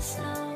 slow.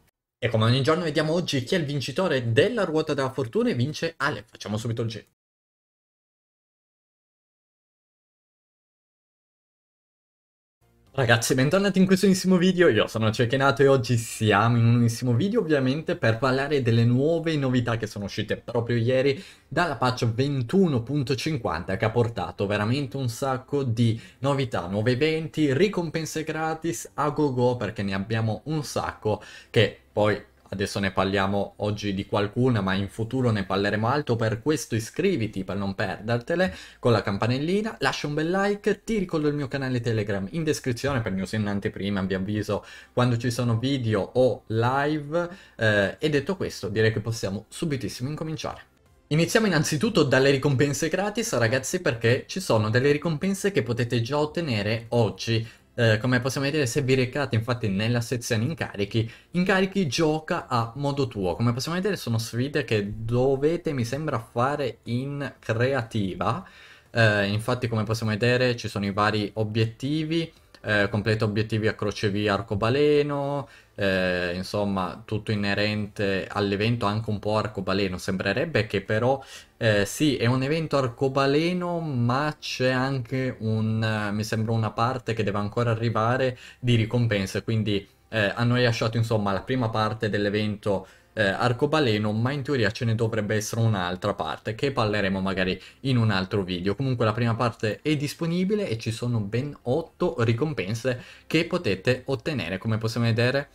E come ogni giorno vediamo oggi chi è il vincitore della ruota della fortuna e vince Ale. Facciamo subito il giro. Ragazzi, bentornati in questo nuovissimo video, io sono Cecchinato e oggi siamo in un nuovissimo video ovviamente per parlare delle nuove novità che sono uscite proprio ieri dalla patch 21.50 che ha portato veramente un sacco di novità, nuovi eventi, ricompense gratis a go go perché ne abbiamo un sacco che poi Adesso ne parliamo oggi di qualcuna, ma in futuro ne parleremo altro. Per questo iscriviti per non perdertele con la campanellina, lascia un bel like, ti ricordo il mio canale Telegram in descrizione per news in anteprima, vi avviso quando ci sono video o live. Eh, e detto questo, direi che possiamo subitissimo incominciare. Iniziamo innanzitutto dalle ricompense gratis ragazzi perché ci sono delle ricompense che potete già ottenere oggi eh, come possiamo vedere se vi recate infatti nella sezione incarichi, incarichi gioca a modo tuo, come possiamo vedere sono sfide che dovete mi sembra fare in creativa, eh, infatti come possiamo vedere ci sono i vari obiettivi, eh, completa obiettivi a crocevia arcobaleno, eh, insomma, tutto inerente all'evento, anche un po' arcobaleno. Sembrerebbe che però eh, sì, è un evento arcobaleno, ma c'è anche un, eh, mi sembra una parte che deve ancora arrivare di ricompense. Quindi eh, hanno lasciato insomma la prima parte dell'evento eh, arcobaleno, ma in teoria ce ne dovrebbe essere un'altra parte che parleremo magari in un altro video. Comunque la prima parte è disponibile e ci sono ben 8 ricompense che potete ottenere, come possiamo vedere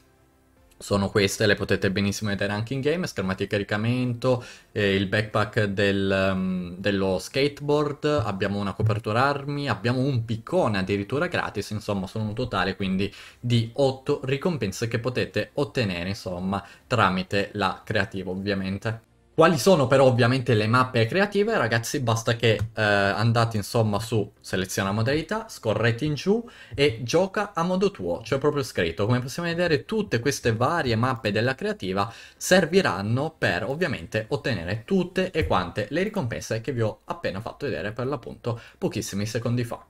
sono queste, le potete benissimo vedere anche in game, schermati di caricamento, eh, il backpack del, um, dello skateboard, abbiamo una copertura armi, abbiamo un piccone addirittura gratis, insomma sono un totale quindi di 8 ricompense che potete ottenere insomma tramite la creativa ovviamente. Quali sono però ovviamente le mappe creative? Ragazzi basta che eh, andate insomma su seleziona modalità, scorrete in giù e gioca a modo tuo, cioè proprio scritto. Come possiamo vedere tutte queste varie mappe della creativa serviranno per ovviamente ottenere tutte e quante le ricompense che vi ho appena fatto vedere per l'appunto pochissimi secondi fa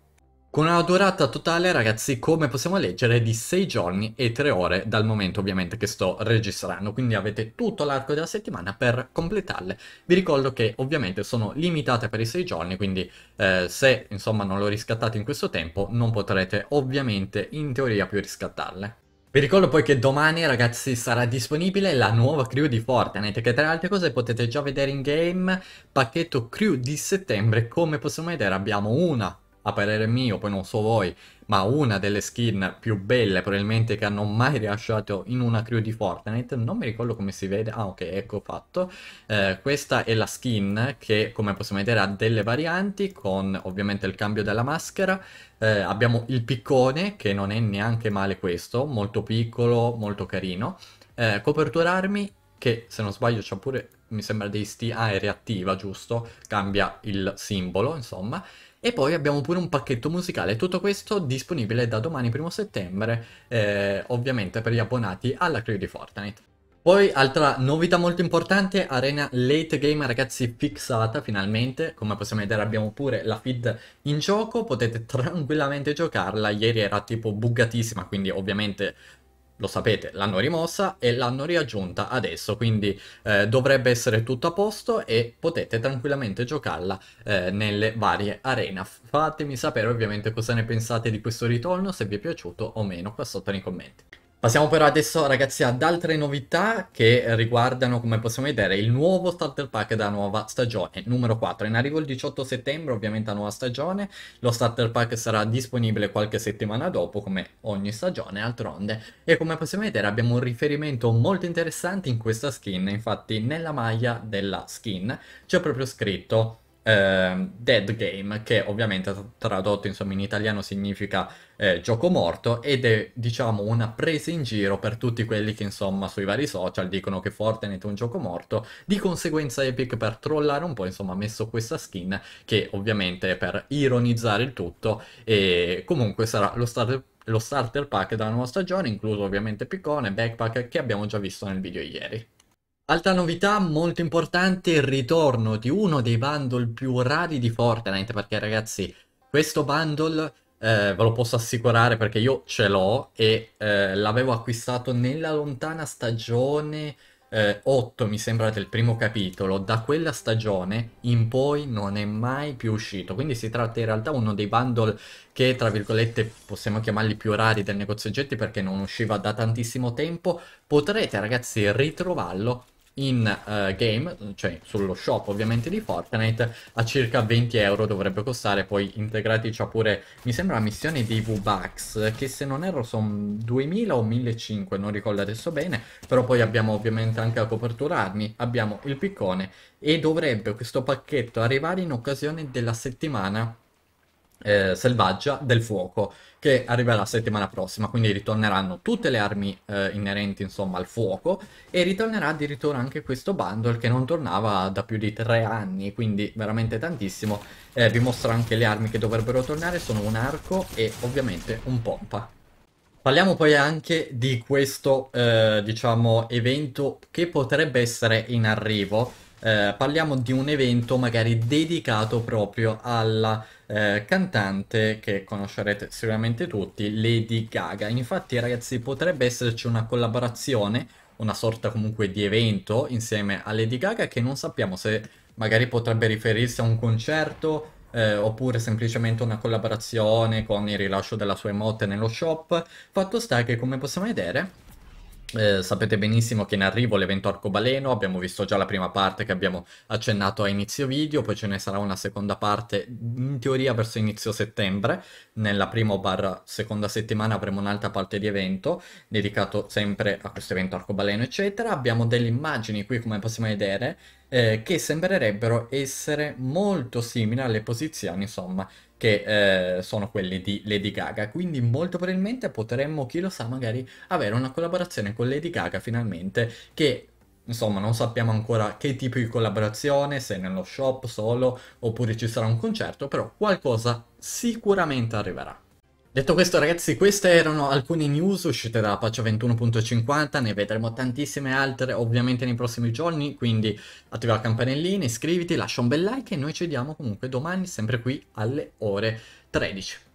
con una durata totale, ragazzi, come possiamo leggere, di 6 giorni e 3 ore dal momento ovviamente che sto registrando, quindi avete tutto l'arco della settimana per completarle. Vi ricordo che ovviamente sono limitate per i 6 giorni, quindi eh, se insomma non l'ho riscattate in questo tempo non potrete ovviamente in teoria più riscattarle. Vi ricordo poi che domani ragazzi sarà disponibile la nuova crew di Fortnite che tra le altre cose potete già vedere in game pacchetto crew di settembre come possiamo vedere abbiamo una a parere mio, poi non so voi, ma una delle skin più belle probabilmente che hanno mai rilasciato in una crew di Fortnite, non mi ricordo come si vede, ah ok, ecco fatto, eh, questa è la skin che come possiamo vedere ha delle varianti con ovviamente il cambio della maschera, eh, abbiamo il piccone che non è neanche male questo, molto piccolo, molto carino, eh, copertura armi che se non sbaglio c'ha pure mi sembra di sti... Ah, è reattiva, giusto? Cambia il simbolo, insomma. E poi abbiamo pure un pacchetto musicale. Tutto questo disponibile da domani, primo settembre, eh, ovviamente per gli abbonati alla crew di Fortnite. Poi, altra novità molto importante, Arena Late Game, ragazzi, fixata finalmente. Come possiamo vedere abbiamo pure la feed in gioco, potete tranquillamente giocarla. Ieri era tipo buggatissima, quindi ovviamente lo sapete, l'hanno rimossa e l'hanno riaggiunta adesso, quindi eh, dovrebbe essere tutto a posto e potete tranquillamente giocarla eh, nelle varie arena. Fatemi sapere ovviamente cosa ne pensate di questo ritorno, se vi è piaciuto o meno, qua sotto nei commenti. Passiamo però adesso, ragazzi, ad altre novità che riguardano, come possiamo vedere, il nuovo starter pack della nuova stagione, numero 4. In arrivo il 18 settembre, ovviamente, la nuova stagione. Lo starter pack sarà disponibile qualche settimana dopo, come ogni stagione, altronde. E come possiamo vedere abbiamo un riferimento molto interessante in questa skin. Infatti, nella maglia della skin c'è proprio scritto eh, Dead Game, che ovviamente tradotto insomma, in italiano significa eh, gioco morto ed è diciamo una presa in giro per tutti quelli che insomma sui vari social dicono che Fortnite è un gioco morto, di conseguenza Epic per trollare un po' insomma ha messo questa skin che ovviamente è per ironizzare il tutto e comunque sarà lo starter lo starter pack della nuova stagione, incluso ovviamente piccone, backpack che abbiamo già visto nel video ieri. Altra novità molto importante è il ritorno di uno dei bundle più rari di Fortnite, perché ragazzi, questo bundle eh, ve lo posso assicurare perché io ce l'ho e eh, l'avevo acquistato nella lontana stagione eh, 8, mi sembra, del primo capitolo. Da quella stagione in poi non è mai più uscito, quindi si tratta in realtà uno dei bundle che, tra virgolette, possiamo chiamarli più rari del negozio oggetti perché non usciva da tantissimo tempo. Potrete, ragazzi, ritrovarlo in uh, game, cioè sullo shop ovviamente di Fortnite, a circa 20 euro dovrebbe costare, poi integrati c'ha pure, mi sembra, la missione di V-Bucks, che se non erro sono 2000 o 1500, non ricordo adesso bene, però poi abbiamo ovviamente anche la copertura armi, abbiamo il piccone e dovrebbe questo pacchetto arrivare in occasione della settimana eh, selvaggia del fuoco che arriverà la settimana prossima, quindi ritorneranno tutte le armi eh, inerenti insomma al fuoco e ritornerà addirittura anche questo bundle che non tornava da più di tre anni, quindi veramente tantissimo. Eh, vi mostro anche le armi che dovrebbero tornare, sono un arco e ovviamente un pompa. Parliamo poi anche di questo, eh, diciamo, evento che potrebbe essere in arrivo eh, parliamo di un evento magari dedicato proprio alla eh, cantante che conoscerete sicuramente tutti, Lady Gaga. Infatti ragazzi potrebbe esserci una collaborazione, una sorta comunque di evento insieme a Lady Gaga che non sappiamo se magari potrebbe riferirsi a un concerto eh, oppure semplicemente una collaborazione con il rilascio della sua emote nello shop. Fatto sta che come possiamo vedere eh, sapete benissimo che in arrivo l'evento arcobaleno, abbiamo visto già la prima parte che abbiamo accennato a inizio video, poi ce ne sarà una seconda parte in teoria verso inizio settembre, nella prima o barra seconda settimana avremo un'altra parte di evento dedicato sempre a questo evento arcobaleno eccetera, abbiamo delle immagini qui come possiamo vedere eh, che sembrerebbero essere molto simili alle posizioni insomma che eh, sono quelli di Lady Gaga, quindi molto probabilmente potremmo, chi lo sa, magari avere una collaborazione con Lady Gaga finalmente che Insomma, non sappiamo ancora che tipo di collaborazione, se nello shop solo oppure ci sarà un concerto, però qualcosa sicuramente arriverà. Detto questo ragazzi, queste erano alcune news uscite da patch 21.50, ne vedremo tantissime altre ovviamente nei prossimi giorni, quindi attiva la campanellina, iscriviti, lascia un bel like e noi ci vediamo comunque domani sempre qui alle ore 13.